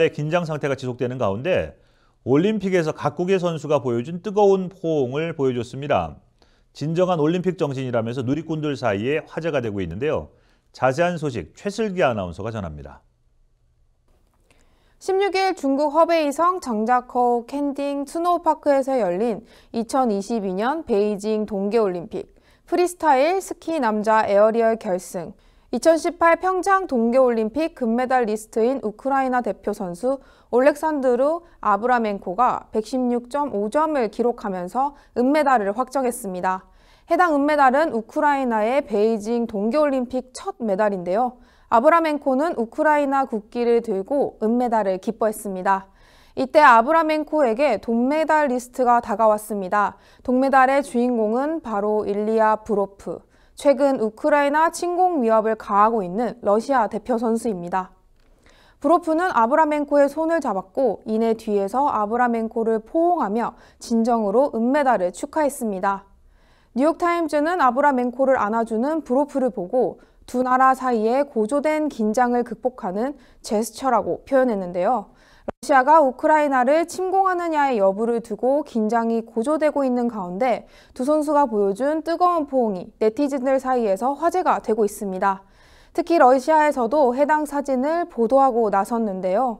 네, 긴장 상태가 지속되는 가운데 올림픽에서 각국의 선수가 보여준 뜨거운 포옹을 보여줬습니다. 진정한 올림픽 정신이라면서 누리꾼들 사이에 화제가 되고 있는데요. 자세한 소식 최슬기 아나운서가 전합니다. 16일 중국 허베이성 장자커우 캔딩 스노우파크에서 열린 2022년 베이징 동계올림픽 프리스타일 스키 남자 에어리얼 결승 2018 평창 동계올림픽 금메달 리스트인 우크라이나 대표 선수 올렉산드루 아브라멘코가 116.5점을 기록하면서 은메달을 확정했습니다. 해당 은메달은 우크라이나의 베이징 동계올림픽 첫 메달인데요. 아브라멘코는 우크라이나 국기를 들고 은메달을 기뻐했습니다. 이때 아브라멘코에게 동메달 리스트가 다가왔습니다. 동메달의 주인공은 바로 일리아 브로프. 최근 우크라이나 침공 위협을 가하고 있는 러시아 대표 선수입니다. 브로프는 아브라멘코의 손을 잡았고 이내 뒤에서 아브라멘코를 포옹하며 진정으로 은메달을 축하했습니다. 뉴욕타임즈는 아브라멘코를 안아주는 브로프를 보고 두 나라 사이의 고조된 긴장을 극복하는 제스처라고 표현했는데요. 러시아가 우크라이나를 침공하느냐의 여부를 두고 긴장이 고조되고 있는 가운데 두 선수가 보여준 뜨거운 포옹이 네티즌들 사이에서 화제가 되고 있습니다. 특히 러시아에서도 해당 사진을 보도하고 나섰는데요.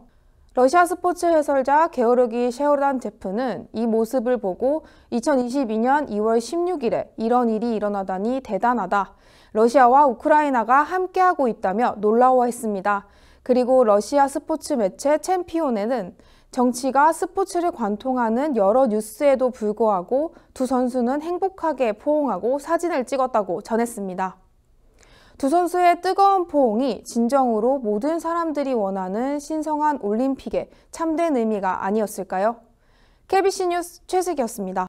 러시아 스포츠 해설자 게오르기 셰오란 제프는 이 모습을 보고 2022년 2월 16일에 이런 일이 일어나다니 대단하다. 러시아와 우크라이나가 함께하고 있다며 놀라워했습니다. 그리고 러시아 스포츠 매체 챔피온에는 정치가 스포츠를 관통하는 여러 뉴스에도 불구하고 두 선수는 행복하게 포옹하고 사진을 찍었다고 전했습니다. 두 선수의 뜨거운 포옹이 진정으로 모든 사람들이 원하는 신성한 올림픽에 참된 의미가 아니었을까요? KBC 뉴스 최슬기였습니다.